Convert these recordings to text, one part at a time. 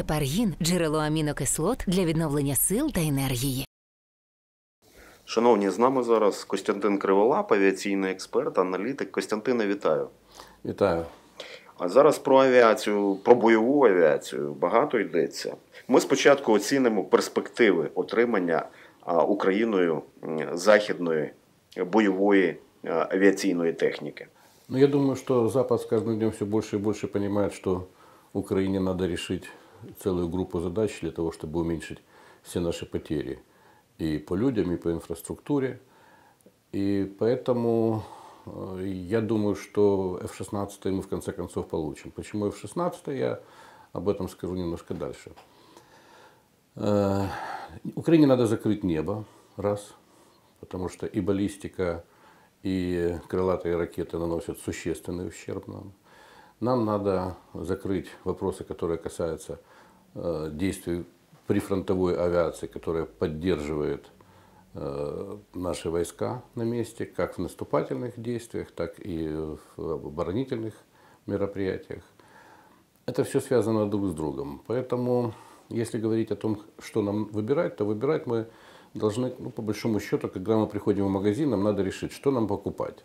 Гепаргін джерело амінокислот для відновлення сил та енергії. Шановні, з нами зараз Костянтин Криволап, авіаційний експерт, аналітик. Костянтине, вітаю. Вітаю. А зараз про авіацію, про бойову авіацію багато йдеться. Ми спочатку оцінимо перспективи отримання Україною західної бойової авіаційної техніки. Ну, я думаю, що Запад с каждым днем все більше і більше понимает, що Україні треба рішити. целую группу задач для того, чтобы уменьшить все наши потери и по людям, и по инфраструктуре. И поэтому э, я думаю, что F-16 мы в конце концов получим. Почему F-16, я об этом скажу немножко дальше. Э, Украине надо закрыть небо, раз, потому что и баллистика, и крылатые ракеты наносят существенный ущерб нам. Нам надо закрыть вопросы, которые касаются э, действий прифронтовой авиации, которая поддерживает э, наши войска на месте, как в наступательных действиях, так и в оборонительных мероприятиях. Это все связано друг с другом. Поэтому, если говорить о том, что нам выбирать, то выбирать мы должны, ну, по большому счету, когда мы приходим в магазин, нам надо решить, что нам покупать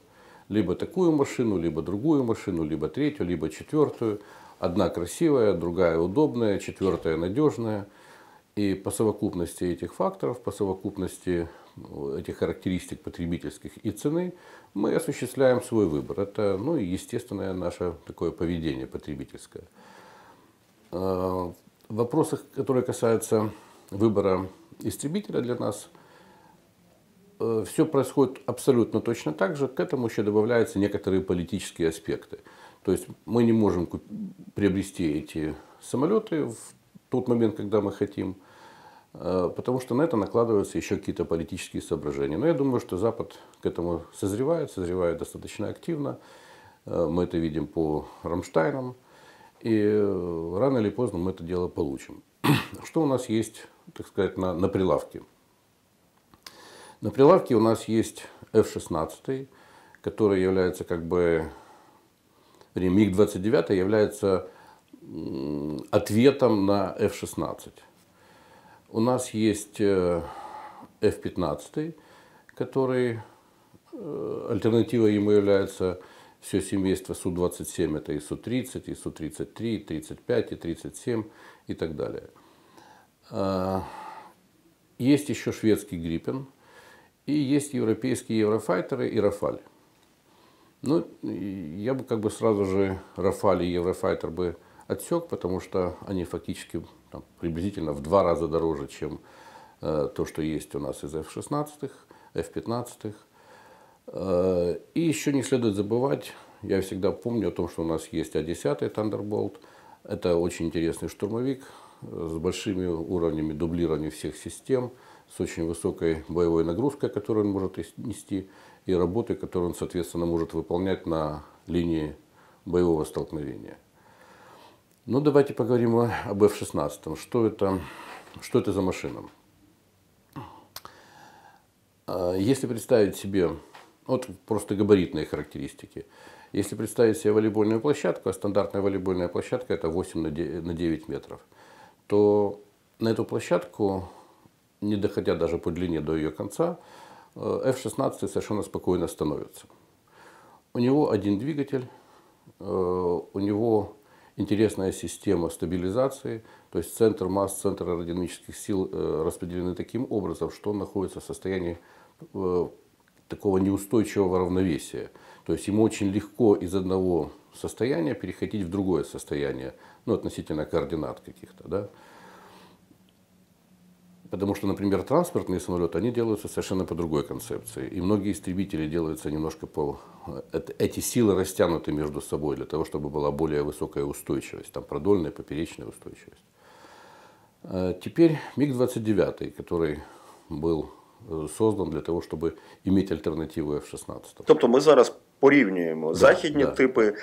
либо такую машину, либо другую машину, либо третью, либо четвертую. Одна красивая, другая удобная, четвертая надежная. И по совокупности этих факторов, по совокупности ну, этих характеристик потребительских и цены, мы осуществляем свой выбор. Это ну, естественное наше такое поведение потребительское. Э, в вопросах, которые касаются выбора истребителя для нас – Э, все происходит абсолютно точно так же. К этому еще добавляются некоторые политические аспекты. То есть мы не можем приобрести эти самолеты в тот момент, когда мы хотим, э, потому что на это накладываются еще какие-то политические соображения. Но я думаю, что Запад к этому созревает, созревает достаточно активно. Э, мы это видим по Рамштайнам. И рано или поздно мы это дело получим. Что у нас есть, так сказать, на, на прилавке? На прилавке у нас есть F-16, который является как бы... МиГ-29 является ответом на F-16. У нас есть э, F-15, который э, альтернативой ему является все семейство Су-27, это и Су-30, и Су-33, и 35, и 37 и так далее. А, есть еще шведский Гриппен, и есть европейские еврофайтеры и Рафаль. Ну, я бы как бы сразу же Рафаль и Еврофайтер бы отсек, потому что они фактически там, приблизительно в два раза дороже, чем э, то, что есть у нас из F-16, F-15. Э, и еще не следует забывать, я всегда помню о том, что у нас есть А-10 Thunderbolt. Это очень интересный штурмовик с большими уровнями дублирования всех систем – с очень высокой боевой нагрузкой, которую он может нести, и работы, которые он, соответственно, может выполнять на линии боевого столкновения. Но ну, давайте поговорим об F-16. Что это, что это за машина? А, если представить себе, вот просто габаритные характеристики. Если представить себе волейбольную площадку, а стандартная волейбольная площадка это 8 на 9 метров, то на эту площадку не доходя даже по длине до ее конца, э, F-16 совершенно спокойно становится. У него один двигатель, э, у него интересная система стабилизации, то есть центр масс, центр аэродинамических сил э, распределены таким образом, что он находится в состоянии такого неустойчивого равновесия. То есть ему очень легко из одного состояния переходить в другое состояние, ну, относительно координат каких-то, да. Потому что, например, транспортные самолеты, они делаются совершенно по другой концепции. И многие истребители делаются немножко по... Э, эти силы растянуты между собой для того, чтобы была более высокая устойчивость. Там продольная, поперечная устойчивость. Э, теперь МиГ-29, который был э, создан для того, чтобы иметь альтернативу F-16. Тобто мы зараз порівнюємо да, західні да. типи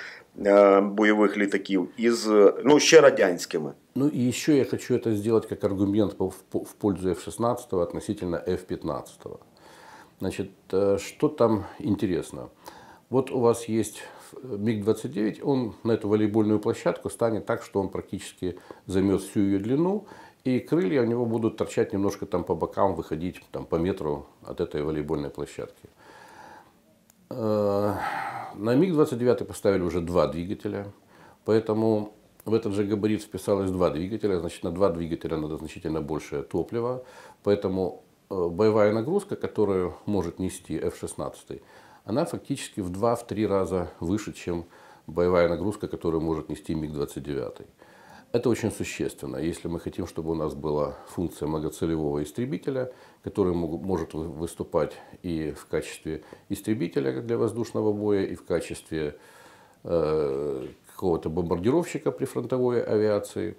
е, бойових літаків із ну ще радянськими. Ну и еще я хочу это сделать как аргумент в пользу F-16 относительно F-15. Значит, э, что там интересно? Вот у вас есть МиГ-29, он на эту волейбольную площадку станет так, что он практически займет всю ее длину, и крылья у него будут торчать немножко там по бокам, выходить там по метру от этой волейбольной площадки. Э, на МиГ-29 поставили уже два двигателя, поэтому в этот же габарит вписалось два двигателя, значит, на два двигателя надо значительно больше топлива, поэтому э, боевая нагрузка, которую может нести F-16, она фактически в 2-3 раза выше, чем боевая нагрузка, которую может нести МиГ-29. Это очень существенно, если мы хотим, чтобы у нас была функция многоцелевого истребителя, который может выступать и в качестве истребителя для воздушного боя, и в качестве э, какого-то бомбардировщика при фронтовой авиации,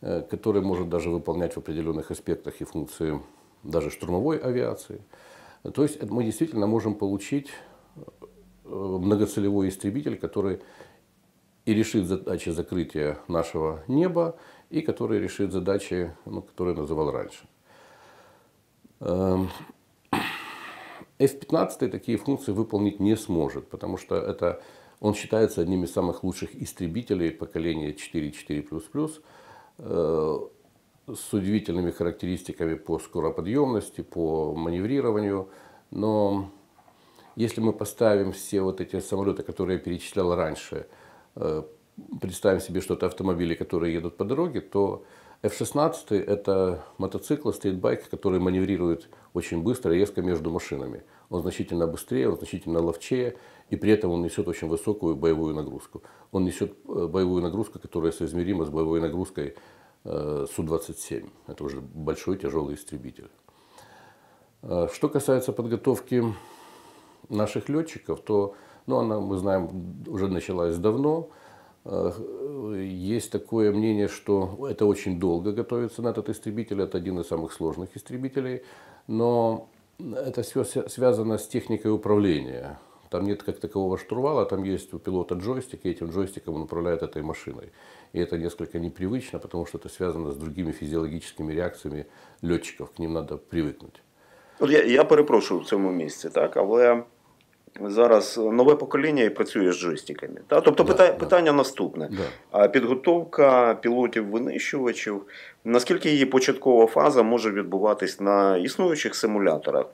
э, который может даже выполнять в определенных аспектах и функции даже штурмовой авиации. То есть мы действительно можем получить э, многоцелевой истребитель, который и решит задачи закрытия нашего неба, и который решит задачи, ну, которые я называл раньше. Эм, F-15 такие функции выполнить не сможет, потому что это он считается одним из самых лучших истребителей поколения 4.4++, э, с удивительными характеристиками по скороподъемности, по маневрированию. Но если мы поставим все вот эти самолеты, которые я перечислял раньше, э, представим себе, что это автомобили, которые едут по дороге, то F-16 – это мотоцикл, стейтбайк, который маневрирует очень быстро, резко между машинами – он значительно быстрее, он значительно ловчее, и при этом он несет очень высокую боевую нагрузку. Он несет э, боевую нагрузку, которая соизмерима с боевой нагрузкой э, Су-27. Это уже большой тяжелый истребитель. Э, что касается подготовки наших летчиков, то ну, она, мы знаем, уже началась давно. Есть такое мнение, что это очень долго готовится на этот истребитель. Это один из самых сложных истребителей. Но это все связано с техникой управления. Там нет как такового штурвала, там есть у пилота джойстик, и этим джойстиком он управляет этой машиной. И это несколько непривычно, потому что это связано с другими физиологическими реакциями летчиков, к ним надо привыкнуть. От я, я перепрошу в цьому місці, так але Зараз нове покоління і працює з джойстиками. Та? Тобто да, питання, да. питання наступне: да. підготовка пілотів-винищувачів, наскільки її початкова фаза може відбуватись на існуючих симуляторах?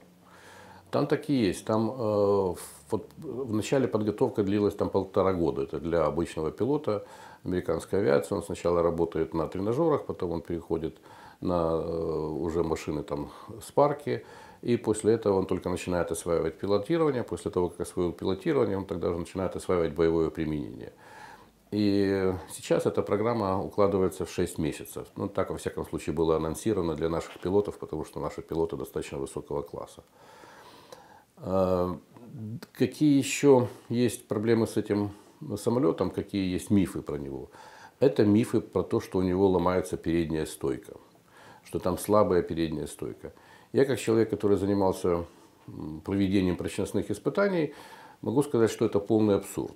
Там так і є. Там э, е, вот, вначале подготовка длилась там полтора года. Це для обычного пілота американської авіації. Он спочатку працює на тренажерах, потім он переходит на э, уже машины там Спарки. И после этого он только начинает осваивать пилотирование. После того, как освоил пилотирование, он тогда уже начинает осваивать боевое применение. И сейчас эта программа укладывается в 6 месяцев. Ну, так, во всяком случае, было анонсировано для наших пилотов, потому что наши пилоты достаточно высокого класса. А, какие еще есть проблемы с этим самолетом, какие есть мифы про него? Это мифы про то, что у него ломается передняя стойка, что там слабая передняя стойка. Я как человек, который занимался проведением прочностных испытаний, могу сказать, что это полный абсурд.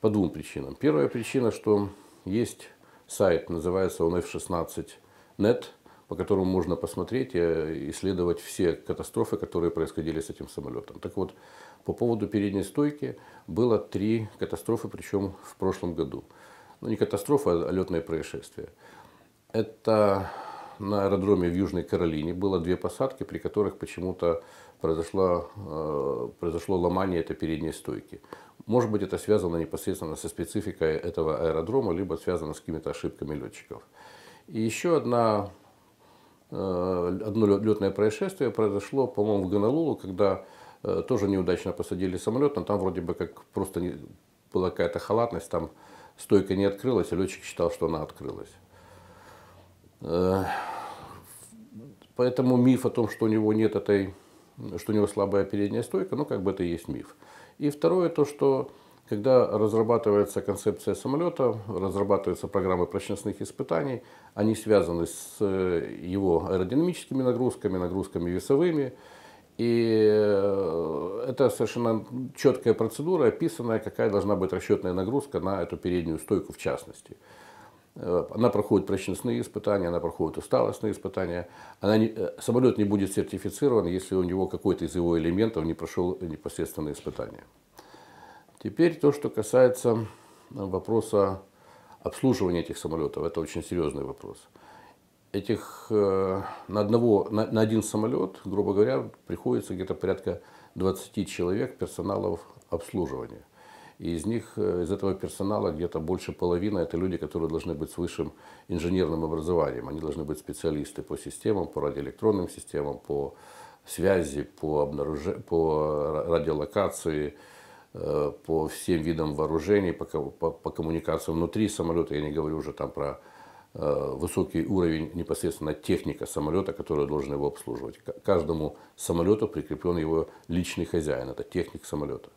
По двум причинам. Первая причина, что есть сайт, называется он F16.net, по которому можно посмотреть и э, исследовать все катастрофы, которые происходили с этим самолетом. Так вот, по поводу передней стойки было три катастрофы, причем в прошлом году. Ну, не катастрофа, а летное происшествие. Это на аэродроме в Южной Каролине было две посадки, при которых почему-то произошло, э, произошло ломание этой передней стойки. Может быть, это связано непосредственно со спецификой этого аэродрома, либо связано с какими-то ошибками летчиков. И еще одна, э, одно летное происшествие произошло, по-моему, в Гонолулу, когда э, тоже неудачно посадили самолет, но там вроде бы как просто не, была какая-то халатность, там стойка не открылась, а летчик считал, что она открылась. Э, поэтому миф о том, что у него нет этой, что у него слабая передняя стойка, ну как бы это и есть миф. И второе то, что когда разрабатывается концепция самолета, разрабатываются программы прочностных испытаний, они связаны с э, его аэродинамическими нагрузками, нагрузками весовыми. И э, это совершенно четкая процедура, описанная, какая должна быть расчетная нагрузка на эту переднюю стойку в частности. Э, она проходит прочностные испытания, она проходит усталостные испытания. Она не, э, самолет не будет сертифицирован, если у него какой-то из его элементов не прошел непосредственные испытания. Теперь то, что касается э, вопроса обслуживания этих самолетов. Это очень серьезный вопрос. Этих на, одного, на, на один самолет, грубо говоря, приходится где-то порядка 20 человек персоналов обслуживания – и из них, э, из этого персонала где-то больше половины это люди, которые должны быть с высшим инженерным образованием. Они должны быть специалисты по системам, по радиоэлектронным системам, по связи, по, обнаруж... по радиолокации, э, по всем видам вооружений, по, по, по коммуникации внутри самолета. Я не говорю уже там про э, высокий уровень непосредственно техника самолета, который должен его обслуживать. К каждому самолету прикреплен его личный хозяин, это техник самолета.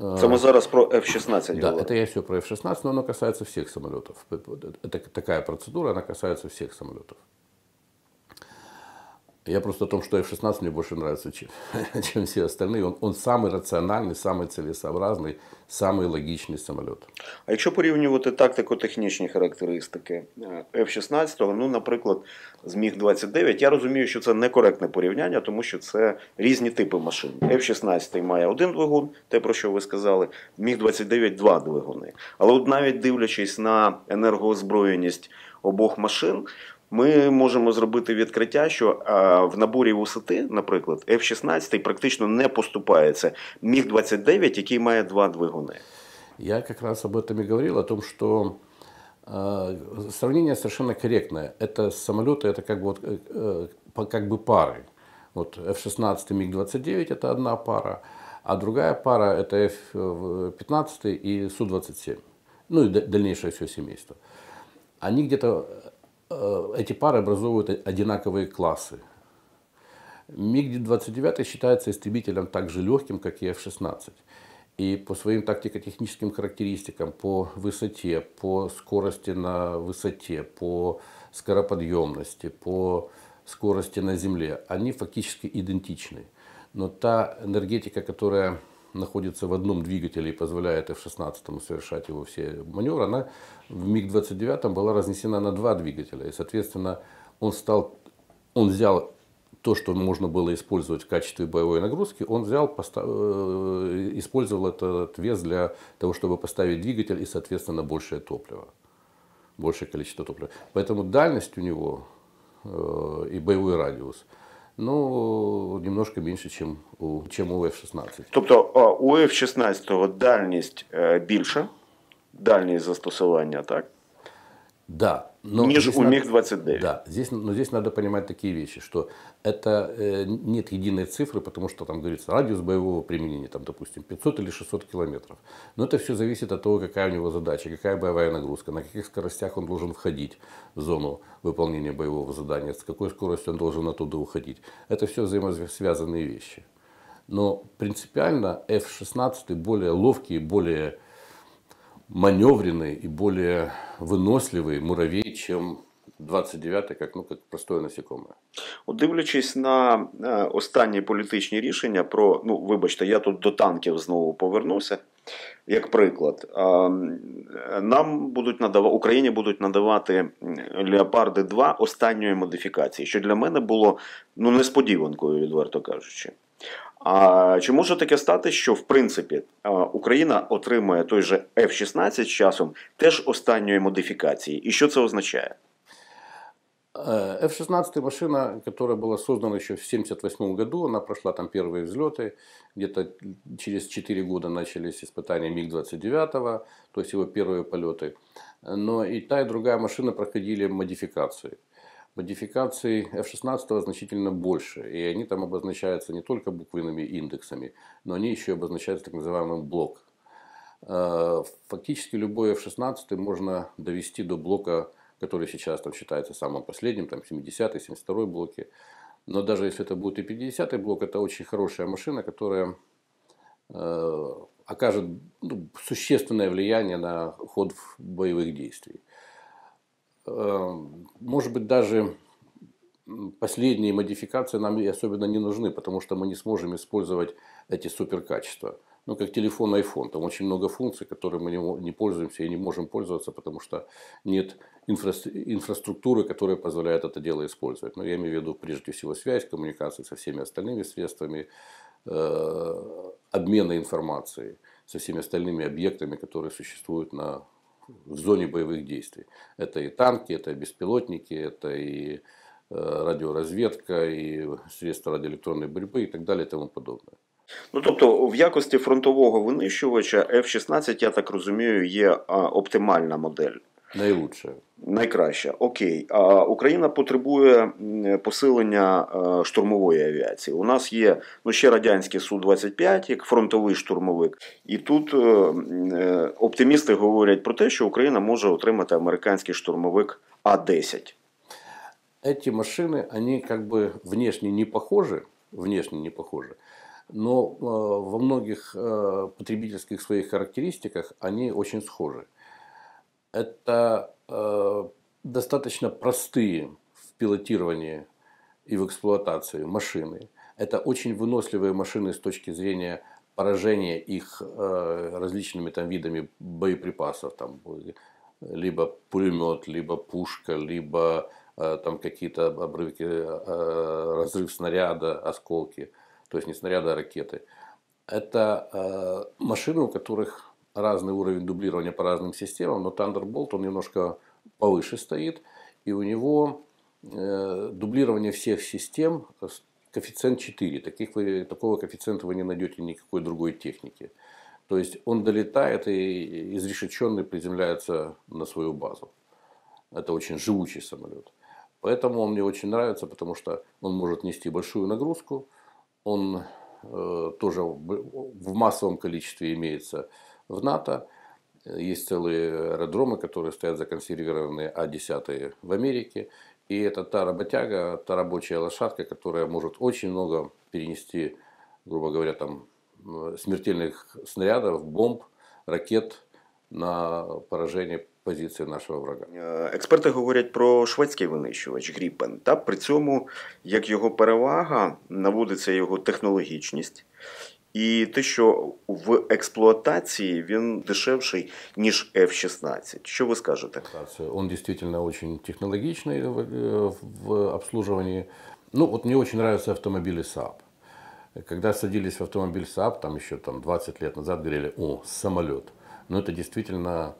Це ми э, зараз про F-16 Да, это я все про F-16, но оно касается всех самолетов. Это такая процедура, она касается всех самолетов. Я просто о том, что F-16 мне больше нравится, чем, чем все остальные. Он, он самый рациональный, самый целесообразний, самый логічний самоліт. А якщо порівнювати тактико-технічні характеристики э, F-16, ну, наприклад, з Міг-29, я розумію, що це некоректне порівняння, тому що це різні типи машин. F-16 має один двигун, те, про що ви сказали, Міг-29 два двигуни. Але от навіть дивлячись на енергоозброєність обох машин, Ми можемо зробити відкриття, що а, в наборі висоти, наприклад, F-16 практично не поступається міг 29 який має два двигуни. Я как раз об этом и говорил, о том, что э, а, сравнение совершенно корректное. Это самолеты, это как бы, вот, э, э как бы пары. Вот F-16 МиГ-29 это одна пара, а другая пара это F-15 и Су-27. Ну и дальнейшее все семейство. Они где-то Э, эти пары образовывают одинаковые классы. МиГ-29 считается истребителем так же легким, как и F-16. И по своим тактико-техническим характеристикам, по высоте, по скорости на высоте, по скороподъемности, по скорости на земле, они фактически идентичны. Но та энергетика, которая находится в одном двигателе и позволяет F-16 совершать его все маневры, она в МиГ-29 была разнесена на два двигателя. И, соответственно, он, стал, он взял то, что можно было использовать в качестве боевой нагрузки, он взял, постав... Э, использовал этот вес для того, чтобы поставить двигатель и, соответственно, большее топливо. Большее количество топлива. Поэтому дальность у него э, и боевой радиус – ну, немножко меньше, чем у чем у F-16. Тобто а, у F-16 дальність більша, дальність застосування, так? Да. Но Ниже у МиГ-29. Да, здесь, но здесь надо понимать такие вещи, что это э, нет единой цифры, потому что там говорится радиус боевого применения, там, допустим, 500 или 600 километров. Но это все зависит от того, какая у него задача, какая боевая нагрузка, на каких скоростях он должен входить в зону выполнения боевого задания, с какой скоростью он должен оттуда уходить. Это все взаимосвязанные вещи. Но принципиально F-16 более ловкий, более маневренный и более выносливый муравей, чем 29-й, як ну як простої насікоме, дивлячись на е, останні політичні рішення про ну вибачте, я тут до танків знову повернуся. Як приклад, е, нам будуть надавати Україні будуть надавати Леопарди 2 останньої модифікації, що для мене було ну несподіванкою, відверто кажучи. А чи може таке стати, що в принципі а, Україна отримує той же F-16 з часом теж останньої модифікації? І що це означає? F-16 машина, которая была создана еще в 1978 году, она прошла там первые взлеты, где-то через 4 года начались испытания МиГ-29, то есть его первые полеты. Но и та, и другая машина проходили модификации. Модификаций F-16 значительно больше, и они там обозначаются не только буквенными индексами, но они еще обозначаются так называемым блок. Э, фактически любой F-16 можно довести до блока, который сейчас там считается самым последним, там 70-й, 72-й блоки. Но даже если это будет и 50-й блок, это очень хорошая машина, которая э, окажет ну, существенное влияние на ход боевых действий. Эм, может быть, даже последние модификации нам и особенно не нужны, потому что мы не сможем использовать эти суперкачества. Ну, как телефон iPhone, там очень много функций, которые мы не пользуемся и не можем пользоваться, потому что нет инфра инфраструктуры, которая позволяет это дело использовать. Но ну, я имею в виду прежде всего связь, коммуникации со всеми остальными средствами, э, обмена информацией со всеми остальными объектами, которые существуют на в зоне боевых действий. Это и танки, это и беспилотники, это и э, радіоразвідка, і средства радіоелектронної боротьби і так далі, і тому подобне. Ну тобто, в якості фронтового винищувача F-16, я так розумію, є оптимальна модель. Найлучше. Найкраще. Окей. А Україна потребує посилення штурмової авіації. У нас є ну, ще радянський Су-25, як фронтовий штурмовик. І тут оптимісти говорять про те, що Україна може отримати американський штурмовик А-10. Эти машины, они как бы внешне не похожи, внешне не похожи, но э, во многих э, потребительских своих характеристиках они очень схожи это э, достаточно простые в пилотировании и в эксплуатации машины. Это очень выносливые машины с точки зрения поражения их э, различными там видами боеприпасов, там либо пулемет, либо пушка, либо э, там какие-то обрывки, э, разрыв снаряда, осколки, то есть не снаряда, а ракеты. Это э, машины, у которых разный уровень дублирования по разным системам, но Thunderbolt он немножко повыше стоит, и у него э, дублирование всех систем э, коэффициент 4. Таких вы, такого коэффициента вы не найдете никакой другой техники. То есть он долетает и изрешеченный приземляется на свою базу. Это очень живучий самолет. Поэтому он мне очень нравится, потому что он может нести большую нагрузку. Он э, тоже в массовом количестве имеется в НАТО. Есть целые аэродромы, которые стоят законсервированные А-10 в Америке. И это та работяга, та рабочая лошадка, которая может очень много перенести, грубо говоря, там, смертельных снарядов, бомб, ракет на поражение позиції нашого врага. Експерти говорять про шведський винищувач Гріпен. Та при цьому як його перевага наводиться його технологічність І те, що в експлуатації він дешевший, ніж F-16. Що ви скажете? Он действительно очень технологичный в обслуживании. Ну, вот мне очень нравятся автомобили Saab. Когда садились в автомобиль Saab, там еще там, 20 лет назад говорили, о, самолет. Но ну, это действительно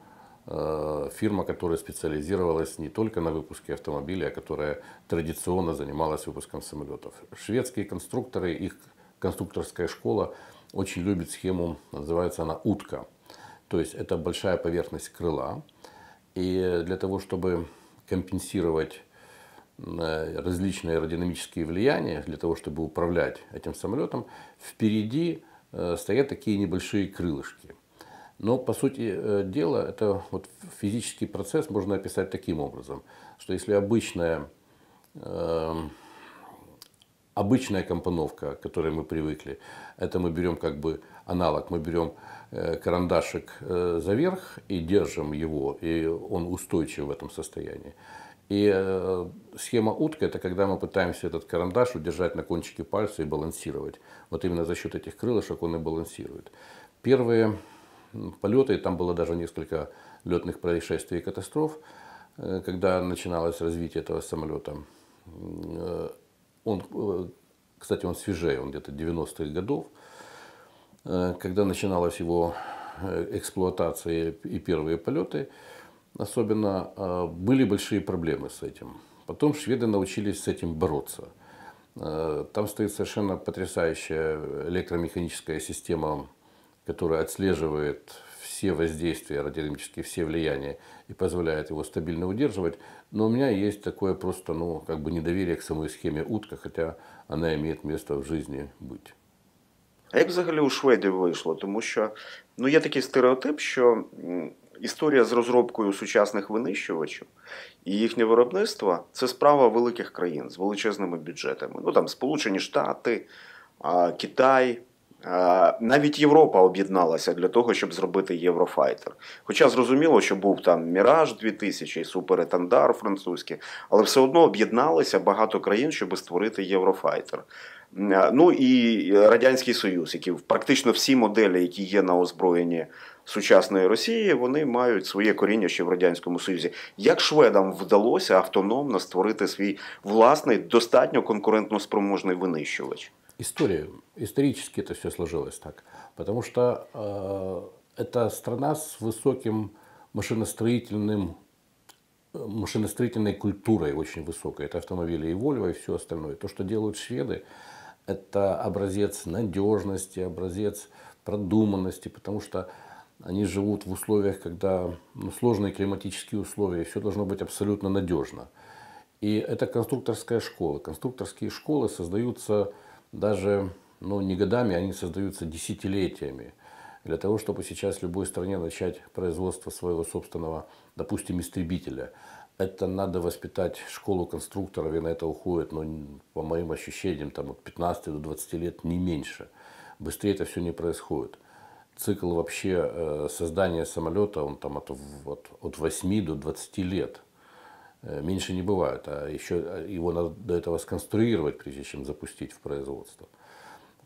фирма, которая специализировалась не только на выпуске автомобилей, а которая традиционно занималась выпуском самолетов. Шведские конструкторы, их конструкторская школа очень любит схему, называется она утка. То есть это большая поверхность крыла. И для того, чтобы компенсировать э, различные аэродинамические влияния, для того, чтобы управлять этим самолетом, впереди э, стоят такие небольшие крылышки. Но, по сути э, дела, это вот физический процесс можно описать таким образом, что если обычная эм, обычная компоновка, к которой мы привыкли, это мы берем как бы аналог, мы берем э, карандашик э, заверх и держим его, и он устойчив в этом состоянии. И э, схема утка – это когда мы пытаемся этот карандаш удержать на кончике пальца и балансировать. Вот именно за счет этих крылышек он и балансирует. Первые полеты, там было даже несколько летных происшествий и катастроф, когда начиналось развитие этого самолета. Он, э, кстати, он свежее, он где-то 90-х годов, э, когда начиналась его э, эксплуатация и первые полеты, особенно были большие проблемы с этим. Потом шведы научились с этим бороться. Там стоит совершенно потрясающая электромеханическая система, которая отслеживает все воздействия радиолимические, все влияния и позволяет его стабильно удерживать. Но у меня есть такое просто, ну, как бы недоверие к самой схеме утка, хотя она имеет место в жизни быть. А як взагалі у Шведів вышло, потому что, ну є такой стереотип, що історія з розробкою сучасних винищувачів и их виробництво это справа великих стран с величезними бюджетами. Ну там Сполучені Штаты, а, Китай, Е, навіть Європа об'єдналася для того, щоб зробити Єврофайтер. Хоча зрозуміло, що був там Міраж 2000 і Суперетандар французький, але все одно об'єдналися багато країн, щоб створити Єврофайтер. Е, ну і Радянський Союз, які практично всі моделі, які є на озброєнні сучасної Росії, вони мають своє коріння ще в радянському Союзі. Як шведам вдалося автономно створити свій власний достатньо конкурентно спроможний винищувач? история. Исторически это все сложилось так. Потому что э, это страна с высоким машиностроительным машиностроительной культурой очень высокой. Это автомобили и Volvo, и все остальное. То, что делают шведы, это образец надежности, образец продуманности, потому что они живут в условиях, когда ну, сложные климатические условия, все должно быть абсолютно надежно. И это конструкторская школа. Конструкторские школы создаются даже ну, не годами, они создаются десятилетиями. Для того, чтобы сейчас в любой стране начать производство своего собственного, допустим, истребителя, это надо воспитать школу конструкторов, и на это уходит, ну, по моим ощущениям, там, от 15 до 20 лет, не меньше. Быстрее это все не происходит. Цикл вообще э, создания самолета, он там от, от, от 8 до 20 лет – Э, меньше не бывают, а еще э, его надо до этого сконструировать, прежде чем запустить в производство.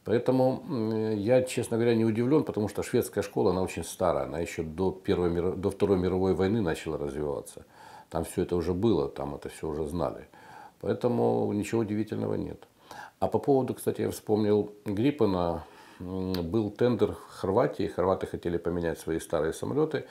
Поэтому я, честно говоря, не удивлен, потому что шведская школа, она очень старая, она еще до, Первой, до Второй мировой войны начала развиваться. Там все это уже было, там это все уже знали. Поэтому ничего удивительного нет. А по поводу, кстати, я вспомнил Гриппена, был тендер в Хорватии, хорваты хотели поменять свои старые самолеты,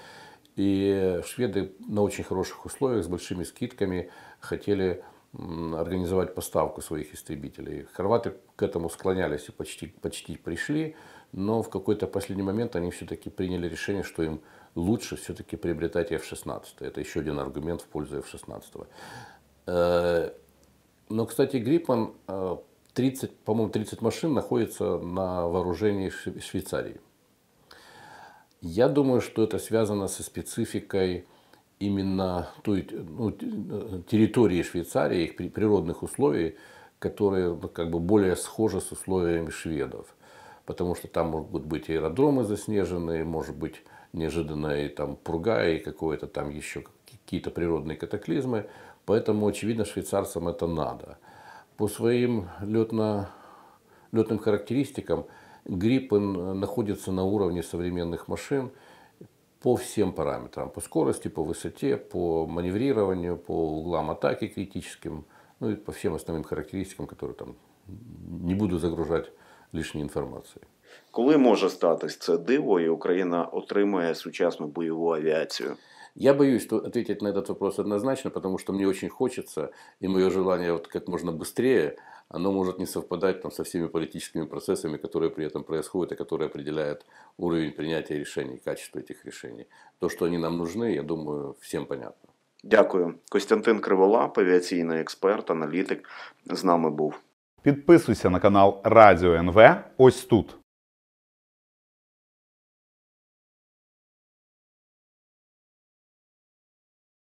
и шведы на очень хороших условиях, с большими скидками, хотели организовать поставку своих истребителей. Хорваты к этому склонялись и почти, почти пришли, но в какой-то последний момент они все-таки приняли решение, что им лучше все-таки приобретать F-16. Это еще один аргумент в пользу F-16. Э, но, кстати, Гриппан 30, э, по-моему, 30 машин находится на вооружении Швейцарии. Я думаю, что это связано со спецификой именно той ну, э, территории Швейцарии, их природных условий, которые как бы более схожи с условиями шведов. Потому что там могут быть аэродромы заснеженные, может быть неожиданные там пурга и какое-то там еще какие-то природные катаклизмы. Поэтому, очевидно, швейцарцам это надо. По своим летно, летным характеристикам – Гриппен э, находится на уровне современных машин по всем параметрам. По скорости, по высоте, по маневрированию, по углам атаки критическим, ну и по всем основным характеристикам, которые там не буду загружать лишней информацией. Коли може статись це диво, і Україна отримає сучасну бойову авіацію? Я боюсь что ответить на этот вопрос однозначно, потому что мне очень хочется, и мое желание вот как можно быстрее – оно может не совпадать там, со всеми политическими процессами, которые при этом происходят и которые определяют уровень принятия решений, качество этих решений. То, что они нам нужны, я думаю, всем понятно. Дякую. Костянтин Криволап, авіаційний експерт, аналітик, з нами був. Підписуйся на канал Радіо НВ. Ось тут.